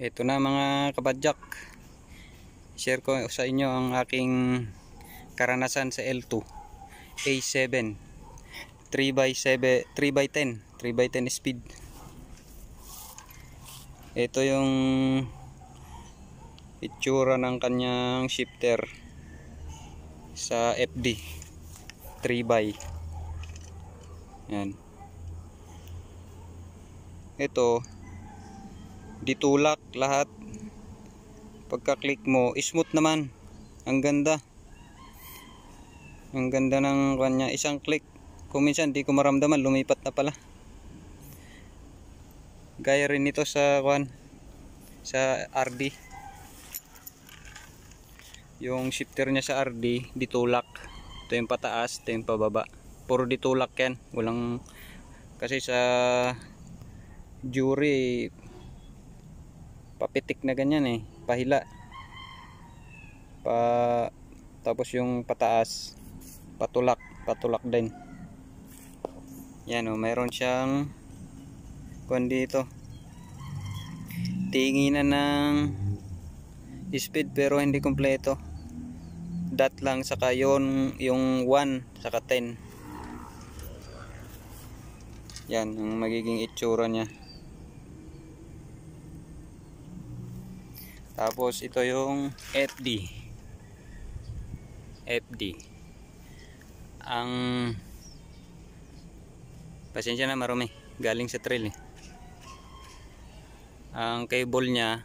Ito na mga kabadyak. Share ko sa inyo ang aking karanasan sa L2 A7 3x7 3x10 3x10 speed. Ito yung itsura ng kanyang shifter sa FD 3x yan ito ditulak lahat pagka click mo smooth naman ang ganda ang ganda ng kanya isang click kung minsan di ko maramdaman lumipat na pala gaya rin nito sa kwan sa RD yung shifter niya sa RD ditulak ito yung pataas ito yung pababa puro ditulak yan walang kasi sa jury papitik na ganyan eh pahila pa tapos yung pataas patulak patulak din yan o oh, mayroon siyang kundi ito tinginan ng speed pero hindi kompleto dat lang saka yon yung 1 saka 10 yan ang magiging itsura niya Tapos ito yung FD. FD. Ang pasensya na marumi. Galing sa trail eh. Ang cable niya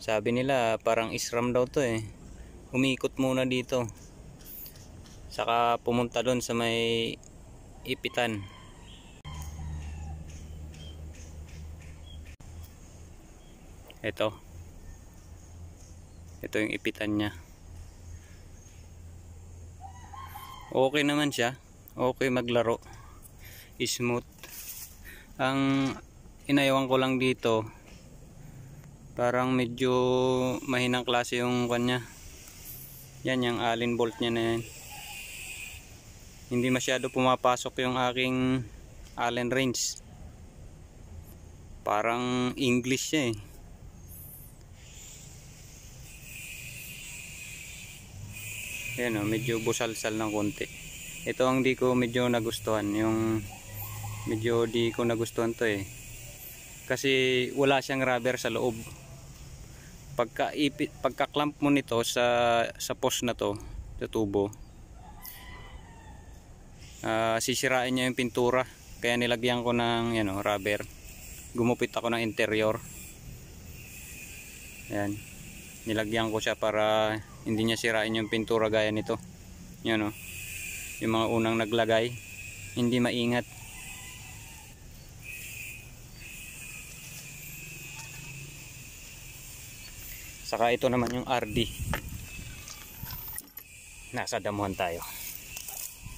sabi nila parang isram daw to eh. Umiikot muna dito. Saka pumunta doon sa may ipitan. ito ito yung ipitan niya okay naman siya okay maglaro smooth ang inayawan ko lang dito parang medyo mahinang klase yung kanya yan yung allen bolt niya na yan hindi masyado pumapasok yung aking allen range parang english siya eh Ayan o, oh, medyo busalsal ng konti. Ito ang di ko medyo nagustuhan. Yung medyo di ko nagustuhan to eh. Kasi wala siyang rubber sa loob. Pagka, ipit, pagka clamp mo nito sa, sa post na to, sa tubo, uh, sisirain niya yung pintura. Kaya nilagyan ko ng yan o, oh, rubber. Gumupit ako ng interior. Ayan. Nilagyan ko siya para hindi niya sirain yung pintura gaya nito yan o oh. yung mga unang naglagay hindi maingat saka ito naman yung RD nasa damuhan tayo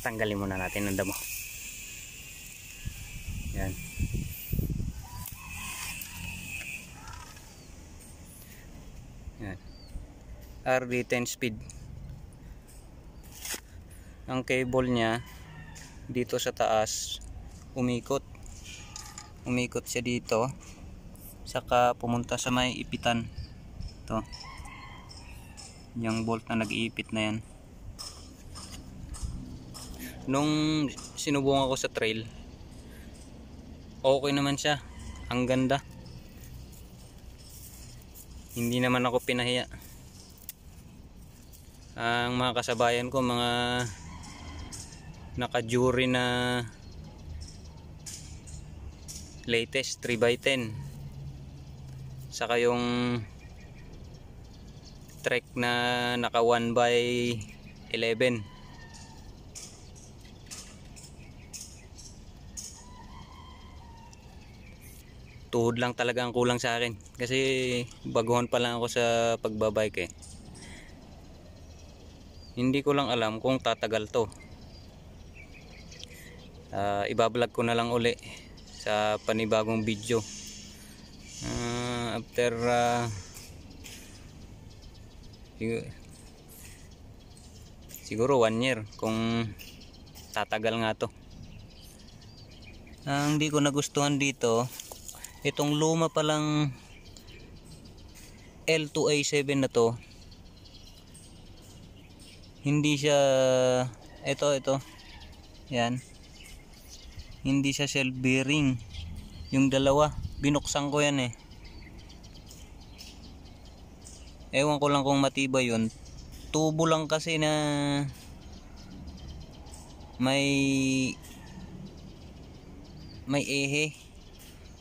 tanggalin muna natin ang damo RB 10 speed ang cable niya dito sa taas umikot umikot siya dito saka pumunta sa may ipitan to yung bolt na nag-iipit na yan nung sinubong ako sa trail okay naman siya ang ganda hindi naman ako pinahiya ang mga kasabayan ko mga naka-jury na latest 3x10 saka yung trek na naka 1x11 tuhod lang talaga ang kulang sa akin kasi baguhan pa lang ako sa pagbabike eh hindi ko lang alam kung tatagal to uh, ibablog ko na lang uli sa panibagong video uh, after uh, ah, siguro, siguro one year kung tatagal nga to ang uh, hindi ko nagustuhan dito itong luma palang L2A7 na to hindi siya ito ito yan hindi siya shell bearing yung dalawa binuksan ko yan eh ewan ko lang kung matibay yun tubo lang kasi na may may ehe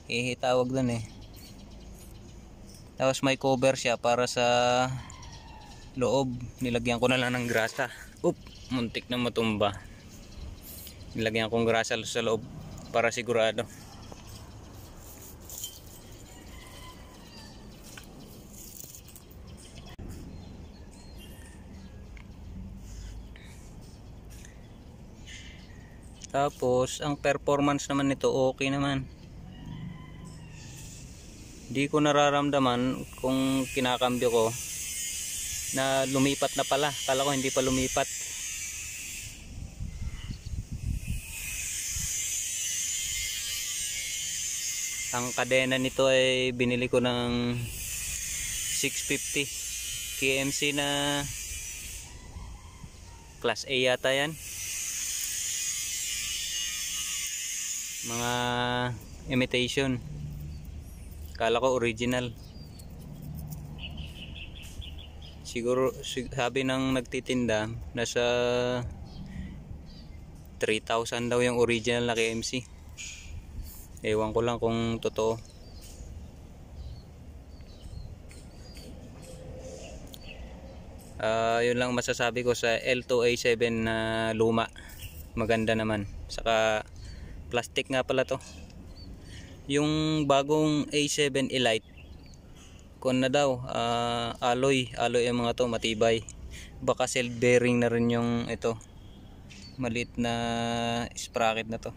ehe tawag dun eh tapos may cover siya para sa loob nilagyan ko na lang ng grasa up muntik na matumba nilagyan kong grasa sa loob para sigurado Tapos, ang performance naman nito okay naman. Hindi ko nararamdaman kung kinakambyo ko na lumipat na pala kala ko hindi pa lumipat ang kadena nito ay binili ko ng 650 KMC na class A yata yan mga imitation kala ko original Siguro sabi ng nagtitinda nasa 3,000 daw yung original na KMC. Ewan ko lang kung totoo. Uh, yun lang masasabi ko sa L2A7 na luma. Maganda naman. Saka plastic nga pala to. Yung bagong A7 Elite kon na daw uh, ah, alloy alloy yung mga to matibay baka self bearing na rin yung ito maliit na sprocket na to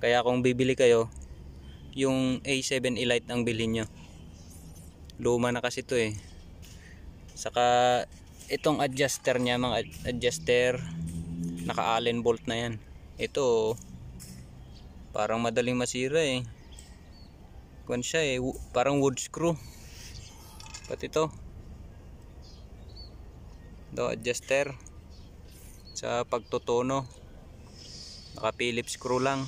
kaya kung bibili kayo yung A7 Elite ang bilhin nyo luma na kasi to eh saka itong adjuster niya mga adjuster naka allen bolt na yan ito oh, parang madaling masira eh kwan siya eh parang wood screw pati to do adjuster sa pagtutono naka phillips screw lang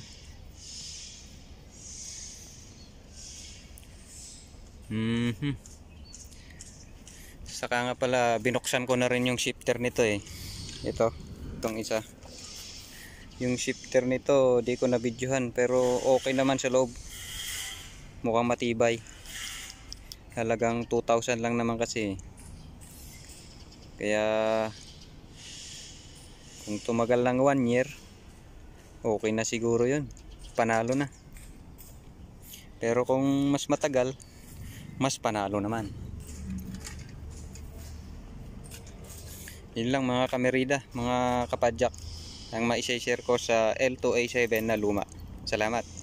mm -hmm. saka nga pala binuksan ko na rin yung shifter nito eh ito itong isa yung shifter nito di ko na videohan pero okay naman sa loob mukhang matibay halagang 2,000 lang naman kasi eh. kaya kung tumagal lang 1 year okay na siguro yun panalo na pero kung mas matagal mas panalo naman yun lang mga kamerida mga kapadyak ang maisay-share ko sa L2A7 na luma salamat